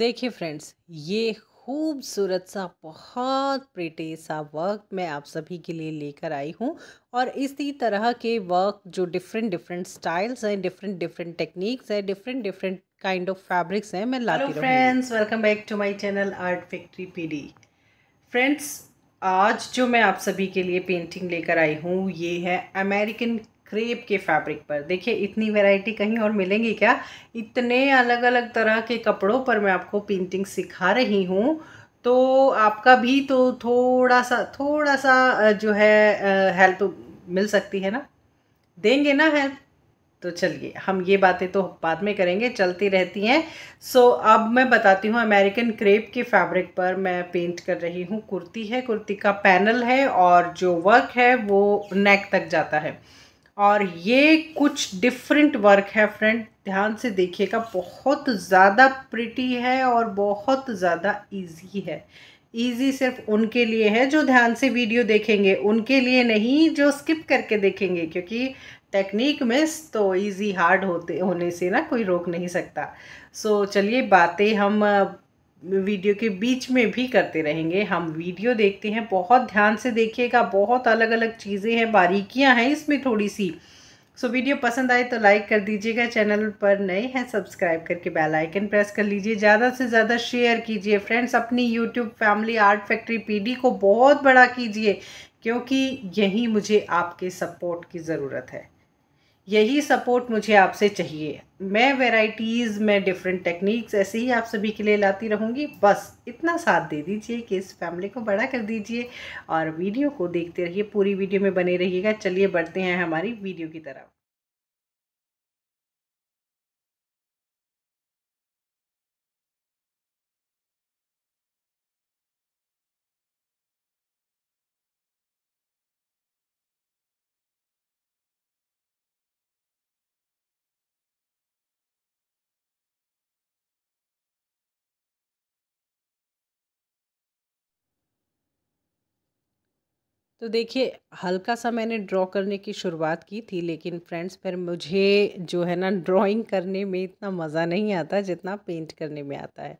देखिए फ्रेंड्स ये खूबसूरत सा बहुत प्रेटे सा वर्क मैं आप सभी के लिए लेकर आई हूँ और इसी तरह के वर्क जो डिफरेंट डिफरेंट स्टाइल्स हैं डिफरेंट डिफरेंट टेक्निक्स हैं different different kind of fabrics हैं मैं लाती friends welcome back to my channel Art Factory PD friends आज जो मैं आप सभी के लिए पेंटिंग लेकर आई हूँ ये है अमेरिकन क्रेप के फैब्रिक पर देखिए इतनी वैरायटी कहीं और मिलेंगी क्या इतने अलग अलग तरह के कपड़ों पर मैं आपको पेंटिंग सिखा रही हूँ तो आपका भी तो थोड़ा सा थोड़ा सा जो है हेल्प मिल सकती है ना देंगे ना हेल्प तो चलिए हम ये बातें तो बाद में करेंगे चलती रहती हैं सो so, अब मैं बताती हूँ अमेरिकन क्रेप के फैब्रिक पर मैं पेंट कर रही हूँ कुर्ती है कुर्ती का पैनल है और जो वर्क है वो नेक तक जाता है और ये कुछ डिफरेंट वर्क है फ्रेंड ध्यान से देखिएगा बहुत ज़्यादा प्रिटी है और बहुत ज़्यादा इजी है इजी सिर्फ उनके लिए है जो ध्यान से वीडियो देखेंगे उनके लिए नहीं जो स्किप करके देखेंगे क्योंकि टेक्निक मिस तो इजी हार्ड होते होने से ना कोई रोक नहीं सकता सो so, चलिए बातें हम वीडियो के बीच में भी करते रहेंगे हम वीडियो देखते हैं बहुत ध्यान से देखिएगा बहुत अलग अलग चीज़ें हैं बारीकियां हैं इसमें थोड़ी सी सो वीडियो पसंद आए तो लाइक कर दीजिएगा चैनल पर नए हैं सब्सक्राइब करके बेल आइकन प्रेस कर लीजिए ज़्यादा से ज़्यादा शेयर कीजिए फ्रेंड्स अपनी YouTube family Art Factory P को बहुत बड़ा कीजिए क्योंकि यही मुझे आपके सपोर्ट की ज़रूरत है यही सपोर्ट मुझे आपसे चाहिए मैं वेराइटीज़ मैं डिफरेंट टेक्निक्स ऐसे ही आप सभी के लिए लाती रहूँगी बस इतना साथ दे दीजिए कि इस फैमिली को बड़ा कर दीजिए और वीडियो को देखते रहिए पूरी वीडियो में बने रहिएगा चलिए बढ़ते हैं हमारी वीडियो की तरफ तो देखिए हल्का सा मैंने ड्रॉ करने की शुरुआत की थी लेकिन फ्रेंड्स फिर मुझे जो है ना ड्राइंग करने में इतना मज़ा नहीं आता जितना पेंट करने में आता है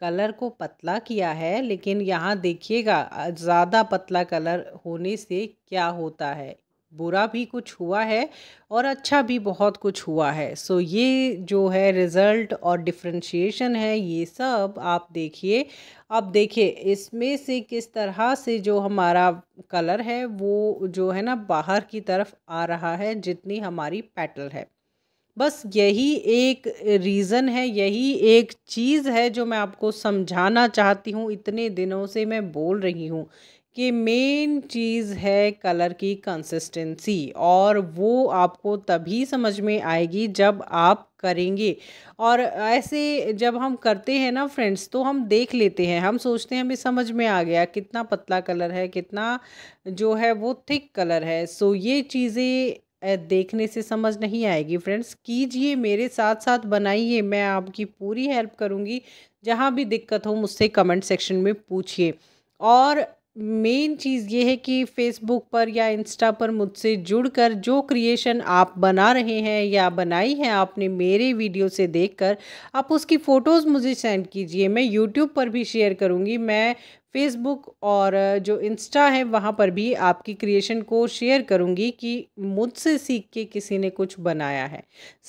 कलर को पतला किया है लेकिन यहाँ देखिएगा ज़्यादा पतला कलर होने से क्या होता है बुरा भी कुछ हुआ है और अच्छा भी बहुत कुछ हुआ है सो ये जो है रिज़ल्ट और डिफ्रेंशिएशन है ये सब आप देखिए अब देखिए इसमें से किस तरह से जो हमारा कलर है वो जो है ना बाहर की तरफ आ रहा है जितनी हमारी पेटल है बस यही एक रीज़न है यही एक चीज़ है जो मैं आपको समझाना चाहती हूँ इतने दिनों से मैं बोल रही हूँ कि मेन चीज़ है कलर की कंसिस्टेंसी और वो आपको तभी समझ में आएगी जब आप करेंगे और ऐसे जब हम करते हैं ना फ्रेंड्स तो हम देख लेते हैं हम सोचते हैं हमें समझ में आ गया कितना पतला कलर है कितना जो है वो थिक कलर है सो ये चीज़ें देखने से समझ नहीं आएगी फ्रेंड्स कीजिए मेरे साथ साथ बनाइए मैं आपकी पूरी हेल्प करूँगी जहाँ भी दिक्कत हो मुझसे कमेंट सेक्शन में पूछिए और मेन चीज़ ये है कि फेसबुक पर या इंस्टा पर मुझसे जुड़कर जो क्रिएशन आप बना रहे हैं या बनाई है आपने मेरे वीडियो से देखकर आप उसकी फ़ोटोज़ मुझे सेंड कीजिए मैं यूट्यूब पर भी शेयर करूँगी मैं फेसबुक और जो इंस्टा है वहाँ पर भी आपकी क्रिएशन को शेयर करूँगी कि मुझसे सीख के किसी ने कुछ बनाया है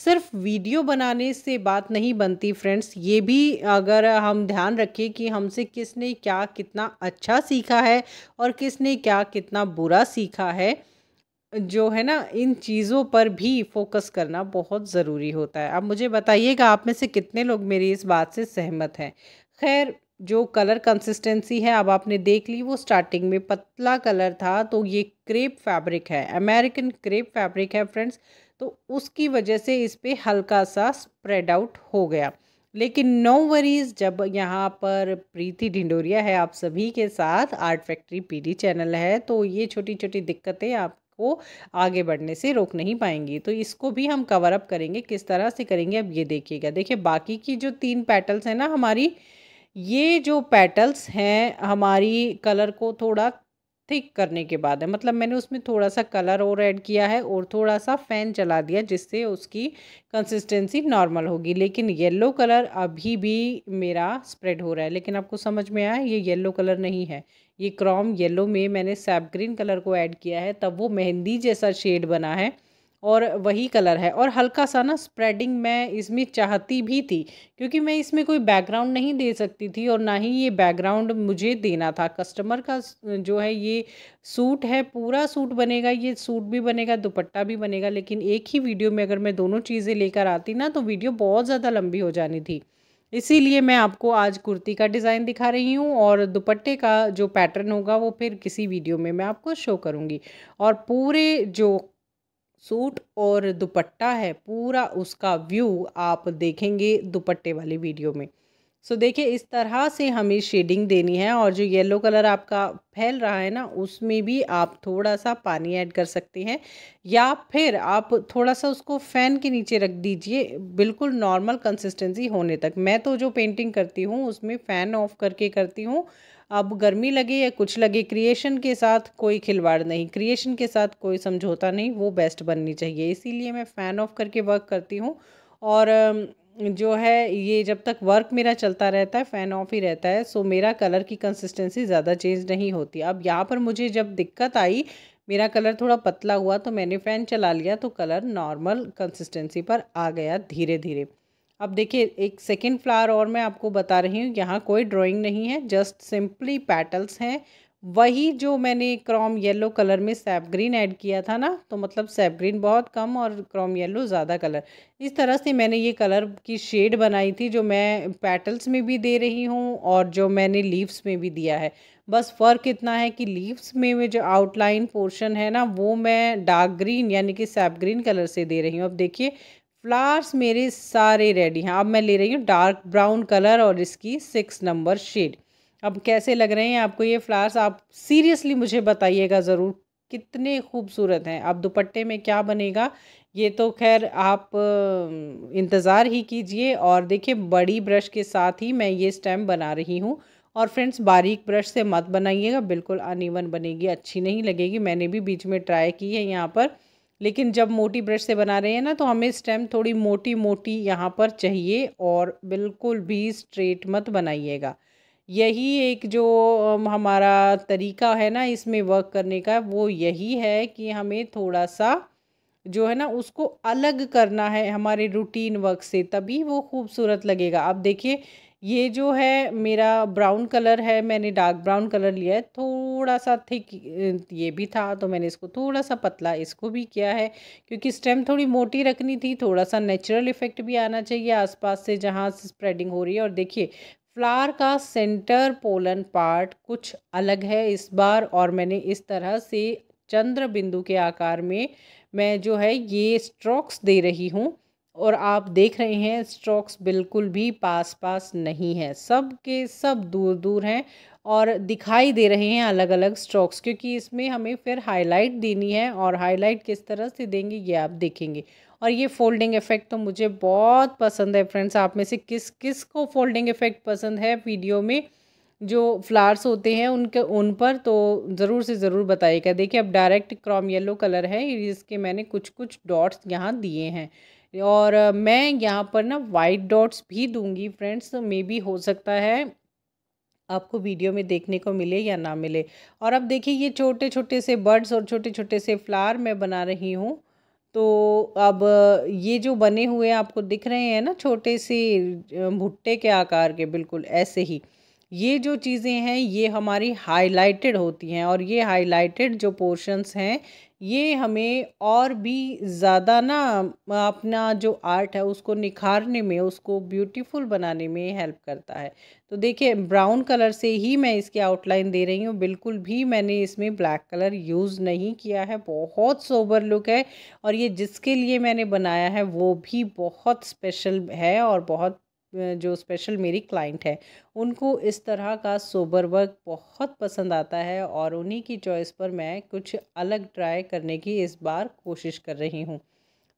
सिर्फ वीडियो बनाने से बात नहीं बनती फ्रेंड्स ये भी अगर हम ध्यान रखें कि हमसे किसने क्या कितना अच्छा सीखा है और किसने क्या कितना बुरा सीखा है जो है ना इन चीज़ों पर भी फोकस करना बहुत ज़रूरी होता है अब मुझे बताइएगा आप में से कितने लोग मेरी इस बात से सहमत हैं खैर जो कलर कंसिस्टेंसी है अब आपने देख ली वो स्टार्टिंग में पतला कलर था तो ये क्रेप फैब्रिक है अमेरिकन क्रेप फैब्रिक है फ्रेंड्स तो उसकी वजह से इस पर हल्का सा स्प्रेड आउट हो गया लेकिन नो वरीज जब यहाँ पर प्रीति ढिंडोरिया है आप सभी के साथ आर्ट फैक्ट्री पीडी चैनल है तो ये छोटी छोटी दिक्कतें आपको आगे बढ़ने से रोक नहीं पाएंगी तो इसको भी हम कवर अप करेंगे किस तरह से करेंगे अब ये देखिएगा देखिए बाकी की जो तीन पैटल्स हैं ना हमारी ये जो पेटल्स हैं हमारी कलर को थोड़ा थिक करने के बाद है मतलब मैंने उसमें थोड़ा सा कलर और ऐड किया है और थोड़ा सा फ़ैन चला दिया जिससे उसकी कंसिस्टेंसी नॉर्मल होगी लेकिन येलो कलर अभी भी मेरा स्प्रेड हो रहा है लेकिन आपको समझ में आया ये येलो कलर नहीं है ये क्रॉम येलो में मैंने सैप ग्रीन कलर को ऐड किया है तब वो मेहंदी जैसा शेड बना है और वही कलर है और हल्का सा ना स्प्रेडिंग मैं इसमें चाहती भी थी क्योंकि मैं इसमें कोई बैकग्राउंड नहीं दे सकती थी और ना ही ये बैकग्राउंड मुझे देना था कस्टमर का जो है ये सूट है पूरा सूट बनेगा ये सूट भी बनेगा दुपट्टा भी बनेगा लेकिन एक ही वीडियो में अगर मैं दोनों चीज़ें लेकर आती ना तो वीडियो बहुत ज़्यादा लंबी हो जानी थी इसीलिए मैं आपको आज कुर्ती का डिज़ाइन दिखा रही हूँ और दुपट्टे का जो पैटर्न होगा वो फिर किसी वीडियो में मैं आपको शो करूँगी और पूरे जो सूट और दुपट्टा है पूरा उसका व्यू आप देखेंगे दुपट्टे वाली वीडियो में सो देखिए इस तरह से हमें शेडिंग देनी है और जो येलो कलर आपका फैल रहा है ना उसमें भी आप थोड़ा सा पानी ऐड कर सकते हैं या फिर आप थोड़ा सा उसको फ़ैन के नीचे रख दीजिए बिल्कुल नॉर्मल कंसिस्टेंसी होने तक मैं तो जो पेंटिंग करती हूँ उसमें फ़ैन ऑफ करके करती हूँ अब गर्मी लगे या कुछ लगे क्रिएशन के साथ कोई खिलवाड़ नहीं क्रिएशन के साथ कोई समझौता नहीं वो बेस्ट बननी चाहिए इसीलिए मैं फ़ैन ऑफ करके वर्क करती हूँ और जो है ये जब तक वर्क मेरा चलता रहता है फ़ैन ऑफ ही रहता है सो मेरा कलर की कंसिस्टेंसी ज़्यादा चेंज नहीं होती अब यहाँ पर मुझे जब दिक्कत आई मेरा कलर थोड़ा पतला हुआ तो मैंने फ़ैन चला लिया तो कलर नॉर्मल कंसिस्टेंसी पर आ गया धीरे धीरे अब देखिए एक सेकेंड फ्लावर और मैं आपको बता रही हूँ यहाँ कोई ड्राइंग नहीं है जस्ट सिंपली पैटल्स हैं वही जो मैंने क्रॉम येलो कलर में सैप ग्रीन ऐड किया था ना तो मतलब सैप ग्रीन बहुत कम और क्रॉम येलो ज़्यादा कलर इस तरह से मैंने ये कलर की शेड बनाई थी जो मैं पैटल्स में भी दे रही हूँ और जो मैंने लीव्स में भी दिया है बस फ़र्क इतना है कि लीव्स में में जो आउटलाइन पोर्शन है ना वो मैं डार्क ग्रीन यानी कि सैप ग्रीन कलर से दे रही हूँ अब देखिए फ्लावर्स मेरे सारे रेडी हैं अब मैं ले रही हूँ डार्क ब्राउन कलर और इसकी सिक्स नंबर शेड अब कैसे लग रहे हैं आपको ये फ्लावर्स आप सीरियसली मुझे बताइएगा ज़रूर कितने खूबसूरत हैं अब दुपट्टे में क्या बनेगा ये तो खैर आप इंतज़ार ही कीजिए और देखिए बड़ी ब्रश के साथ ही मैं ये स्टैम्प बना रही हूँ और फ्रेंड्स बारीक ब्रश से मत बनाइएगा बिल्कुल अनिवन बनेगी अच्छी नहीं लगेगी मैंने भी बीच में ट्राई की है यहाँ पर लेकिन जब मोटी ब्रश से बना रहे हैं ना तो हमें स्टेम थोड़ी मोटी मोटी यहाँ पर चाहिए और बिल्कुल भी स्ट्रेट मत बनाइएगा यही एक जो हमारा तरीका है ना इसमें वर्क करने का वो यही है कि हमें थोड़ा सा जो है ना उसको अलग करना है हमारे रूटीन वर्क से तभी वो खूबसूरत लगेगा आप देखिए ये जो है मेरा ब्राउन कलर है मैंने डार्क ब्राउन कलर लिया है थोड़ा सा थिक ये भी था तो मैंने इसको थोड़ा सा पतला इसको भी किया है क्योंकि स्टेम थोड़ी मोटी रखनी थी थोड़ा सा नेचुरल इफ़ेक्ट भी आना चाहिए आसपास से जहाँ से स्प्रेडिंग हो रही है और देखिए फ्लावर का सेंटर पोलन पार्ट कुछ अलग है इस बार और मैंने इस तरह से चंद्र बिंदु के आकार में मैं जो है ये स्ट्रोक्स दे रही हूँ और आप देख रहे हैं स्ट्रोक्स बिल्कुल भी पास पास नहीं है सब के सब दूर दूर हैं और दिखाई दे रहे हैं अलग अलग स्ट्रोक्स क्योंकि इसमें हमें फिर हाईलाइट देनी है और हाईलाइट किस तरह से देंगे ये आप देखेंगे और ये फोल्डिंग इफ़ेक्ट तो मुझे बहुत पसंद है फ्रेंड्स आप में से किस किस को फोल्डिंग इफ़ेक्ट पसंद है वीडियो में जो फ्लावर्स होते हैं उनके उन पर तो ज़रूर से ज़रूर बताइएगा देखिए अब डायरेक्ट क्रॉम येलो कलर है इसके मैंने कुछ कुछ डॉट्स यहाँ दिए हैं और मैं यहाँ पर ना वाइट डॉट्स भी दूंगी फ्रेंड्स मे भी हो सकता है आपको वीडियो में देखने को मिले या ना मिले और अब देखिए ये छोटे छोटे से बर्ड्स और छोटे छोटे से फ्लावर मैं बना रही हूँ तो अब ये जो बने हुए आपको दिख रहे हैं ना छोटे से भुट्टे के आकार के बिल्कुल ऐसे ही ये जो चीज़ें हैं ये हमारी हाईलाइटेड होती हैं और ये हाईलाइटेड जो पोर्शंस हैं ये हमें और भी ज़्यादा ना अपना जो आर्ट है उसको निखारने में उसको ब्यूटीफुल बनाने में हेल्प करता है तो देखिए ब्राउन कलर से ही मैं इसकी आउटलाइन दे रही हूँ बिल्कुल भी मैंने इसमें ब्लैक कलर यूज़ नहीं किया है बहुत सोबर लुक है और ये जिसके लिए मैंने बनाया है वो भी बहुत स्पेशल है और बहुत जो स्पेशल मेरी क्लाइंट है उनको इस तरह का सोबर वर्क बहुत पसंद आता है और उन्हीं की चॉइस पर मैं कुछ अलग ट्राई करने की इस बार कोशिश कर रही हूँ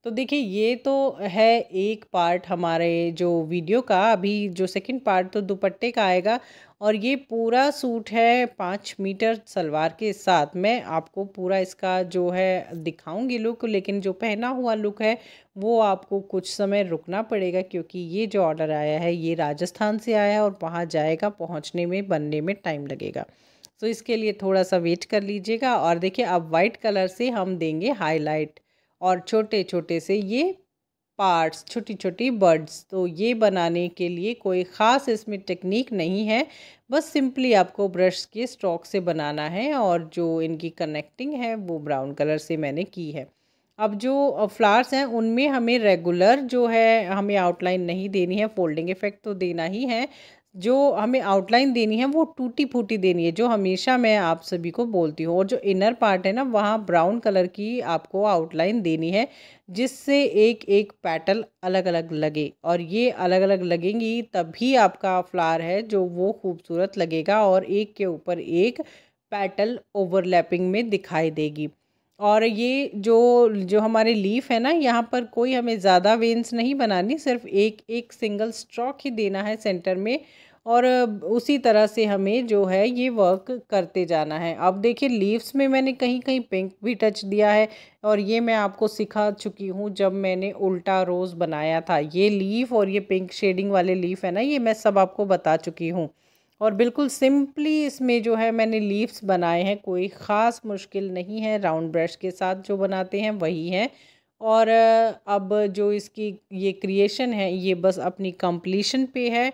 तो देखिए ये तो है एक पार्ट हमारे जो वीडियो का अभी जो सेकंड पार्ट तो दुपट्टे का आएगा और ये पूरा सूट है पाँच मीटर सलवार के साथ मैं आपको पूरा इसका जो है दिखाऊंगी लुक लेकिन जो पहना हुआ लुक है वो आपको कुछ समय रुकना पड़ेगा क्योंकि ये जो ऑर्डर आया है ये राजस्थान से आया है और वहाँ जाएगा पहुँचने में बनने में टाइम लगेगा तो इसके लिए थोड़ा सा वेट कर लीजिएगा और देखिए अब वाइट कलर से हम देंगे हाईलाइट और छोटे छोटे से ये पार्ट्स छोटी छोटी बर्ड्स तो ये बनाने के लिए कोई ख़ास इसमें टेक्निक नहीं है बस सिंपली आपको ब्रश के स्ट्रोक से बनाना है और जो इनकी कनेक्टिंग है वो ब्राउन कलर से मैंने की है अब जो फ्लावर्स हैं उनमें हमें रेगुलर जो है हमें आउटलाइन नहीं देनी है फोल्डिंग इफ़ेक्ट तो देना ही है जो हमें आउटलाइन देनी है वो टूटी फूटी देनी है जो हमेशा मैं आप सभी को बोलती हूँ और जो इनर पार्ट है ना वहाँ ब्राउन कलर की आपको आउटलाइन देनी है जिससे एक एक पैटल अलग अलग लगे और ये अलग अलग लगेंगी तभी आपका फ्लावर है जो वो खूबसूरत लगेगा और एक के ऊपर एक पैटल ओवरलैपिंग में दिखाई देगी और ये जो जो हमारे लीफ है ना यहाँ पर कोई हमें ज़्यादा वेंस नहीं बनानी सिर्फ एक एक सिंगल स्ट्रॉक ही देना है सेंटर में और उसी तरह से हमें जो है ये वर्क करते जाना है अब देखिए लीव्स में मैंने कहीं कहीं पिंक भी टच दिया है और ये मैं आपको सिखा चुकी हूँ जब मैंने उल्टा रोज़ बनाया था ये लीफ और ये पिंक शेडिंग वाले लीफ है ना ये मैं सब आपको बता चुकी हूँ और बिल्कुल सिंपली इसमें जो है मैंने लीव्स बनाए हैं कोई ख़ास मुश्किल नहीं है राउंड ब्रश के साथ जो बनाते हैं वही है और अब जो इसकी ये क्रिएशन है ये बस अपनी कंप्लीशन पे है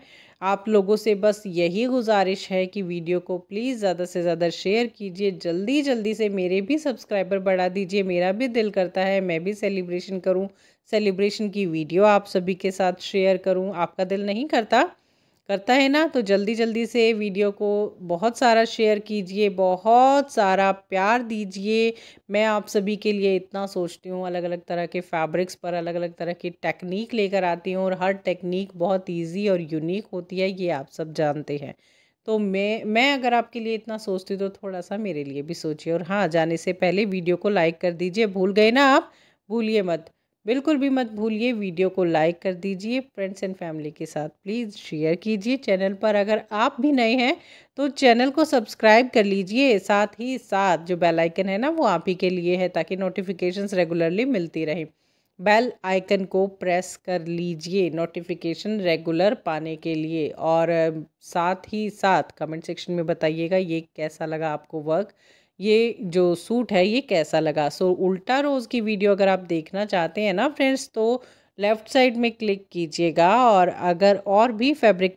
आप लोगों से बस यही गुजारिश है कि वीडियो को प्लीज़ ज़्यादा से ज़्यादा शेयर कीजिए जल्दी जल्दी से मेरे भी सब्सक्राइबर बढ़ा दीजिए मेरा भी दिल करता है मैं भी सेलिब्रेशन करूँ सेलिब्रेशन की वीडियो आप सभी के साथ शेयर करूँ आपका दिल नहीं करता करता है ना तो जल्दी जल्दी से वीडियो को बहुत सारा शेयर कीजिए बहुत सारा प्यार दीजिए मैं आप सभी के लिए इतना सोचती हूँ अलग अलग तरह के फैब्रिक्स पर अलग अलग तरह की टेक्निक लेकर आती हूँ और हर टेक्निक बहुत ईजी और यूनिक होती है ये आप सब जानते हैं तो मैं मैं अगर आपके लिए इतना सोचती तो थोड़ा सा मेरे लिए भी सोचिए और हाँ जाने से पहले वीडियो को लाइक कर दीजिए भूल गए ना आप भूलिए मत बिल्कुल भी मत भूलिए वीडियो को लाइक कर दीजिए फ्रेंड्स एंड फैमिली के साथ प्लीज़ शेयर कीजिए चैनल पर अगर आप भी नए हैं तो चैनल को सब्सक्राइब कर लीजिए साथ ही साथ जो बेल आइकन है ना वो आप ही के लिए है ताकि नोटिफिकेशंस रेगुलरली मिलती रहे बेल आइकन को प्रेस कर लीजिए नोटिफिकेशन रेगुलर पाने के लिए और साथ ही साथ कमेंट सेक्शन में बताइएगा ये कैसा लगा आपको वर्क ये जो सूट है ये कैसा लगा सो उल्टा रोज़ की वीडियो अगर आप देखना चाहते हैं ना फ्रेंड्स तो लेफ़्ट साइड में क्लिक कीजिएगा और अगर और भी फैब्रिक